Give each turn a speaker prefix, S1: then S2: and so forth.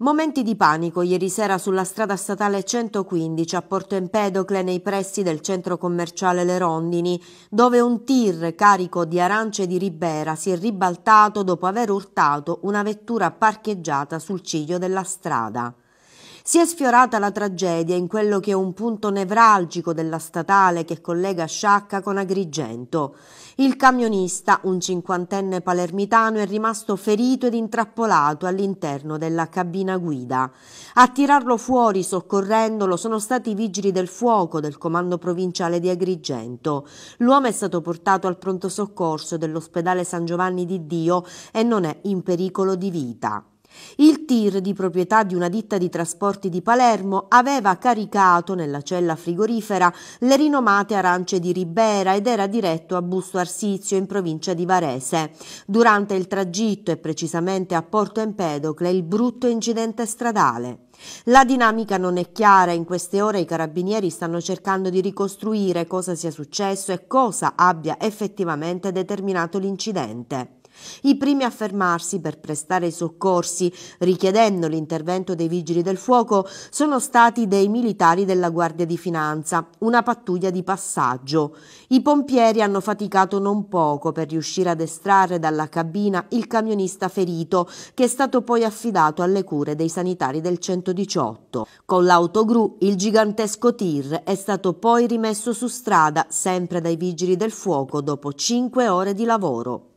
S1: Momenti di panico ieri sera sulla strada statale 115 a Porto Empedocle nei pressi del centro commerciale Le Rondini, dove un tir carico di arance di Ribera si è ribaltato dopo aver urtato una vettura parcheggiata sul ciglio della strada. Si è sfiorata la tragedia in quello che è un punto nevralgico della statale che collega Sciacca con Agrigento. Il camionista, un cinquantenne palermitano, è rimasto ferito ed intrappolato all'interno della cabina guida. A tirarlo fuori soccorrendolo sono stati i vigili del fuoco del comando provinciale di Agrigento. L'uomo è stato portato al pronto soccorso dell'ospedale San Giovanni di Dio e non è in pericolo di vita. Il tir di proprietà di una ditta di trasporti di Palermo aveva caricato nella cella frigorifera le rinomate arance di Ribera ed era diretto a Busto Arsizio in provincia di Varese. Durante il tragitto e precisamente a Porto Empedocle il brutto incidente stradale. La dinamica non è chiara, in queste ore i carabinieri stanno cercando di ricostruire cosa sia successo e cosa abbia effettivamente determinato l'incidente. I primi a fermarsi per prestare i soccorsi, richiedendo l'intervento dei vigili del fuoco, sono stati dei militari della Guardia di Finanza, una pattuglia di passaggio. I pompieri hanno faticato non poco per riuscire ad estrarre dalla cabina il camionista ferito, che è stato poi affidato alle cure dei sanitari del 118. Con l'autogru il gigantesco tir è stato poi rimesso su strada, sempre dai vigili del fuoco, dopo cinque ore di lavoro.